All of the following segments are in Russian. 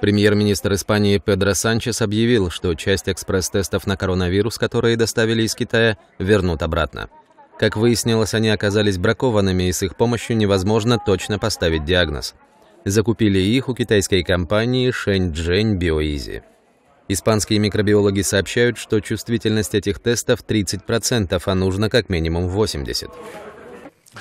Премьер-министр Испании Педро Санчес объявил, что часть экспресс-тестов на коронавирус, которые доставили из Китая, вернут обратно. Как выяснилось, они оказались бракованными, и с их помощью невозможно точно поставить диагноз. Закупили их у китайской компании Шэньчжэнь Биоизи. Испанские микробиологи сообщают, что чувствительность этих тестов 30%, а нужно как минимум 80%. Мы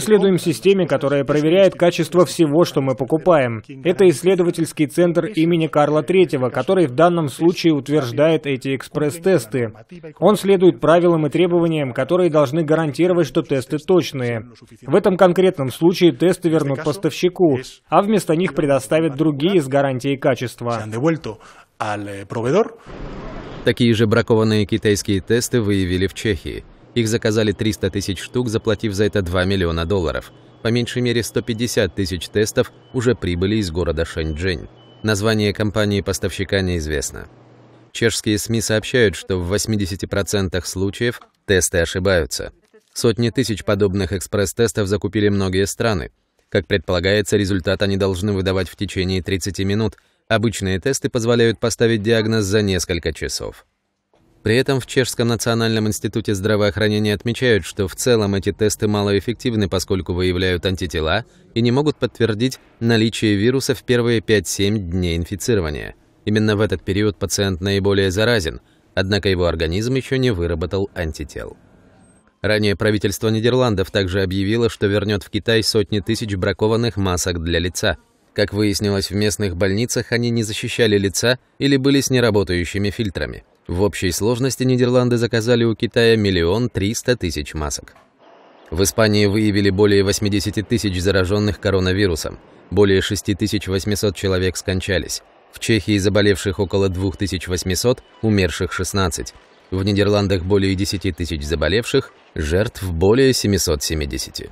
следуем системе, которая проверяет качество всего, что мы покупаем. Это исследовательский центр имени Карла III, который в данном случае утверждает эти экспресс-тесты. Он следует правилам и требованиям, которые должны гарантировать, что тесты точные. В этом конкретном случае тесты вернут поставщику, а вместо них предоставят другие с гарантией качества. Eh, Такие же бракованные китайские тесты выявили в Чехии. Их заказали 300 тысяч штук, заплатив за это 2 миллиона долларов. По меньшей мере 150 тысяч тестов уже прибыли из города Шэньчжэнь. Название компании-поставщика неизвестно. Чешские СМИ сообщают, что в 80% случаев тесты ошибаются. Сотни тысяч подобных экспресс-тестов закупили многие страны. Как предполагается, результат они должны выдавать в течение 30 минут. Обычные тесты позволяют поставить диагноз за несколько часов. При этом в Чешском национальном институте здравоохранения отмечают, что в целом эти тесты малоэффективны, поскольку выявляют антитела и не могут подтвердить наличие вируса в первые 5-7 дней инфицирования. Именно в этот период пациент наиболее заразен, однако его организм еще не выработал антител. Ранее правительство Нидерландов также объявило, что вернет в Китай сотни тысяч бракованных масок для лица. Как выяснилось, в местных больницах они не защищали лица или были с неработающими фильтрами. В общей сложности Нидерланды заказали у Китая миллион триста тысяч масок. В Испании выявили более 80 тысяч зараженных коронавирусом, более 6800 человек скончались. В Чехии заболевших около 2800, умерших 16. В Нидерландах более 10 тысяч заболевших, жертв более 770.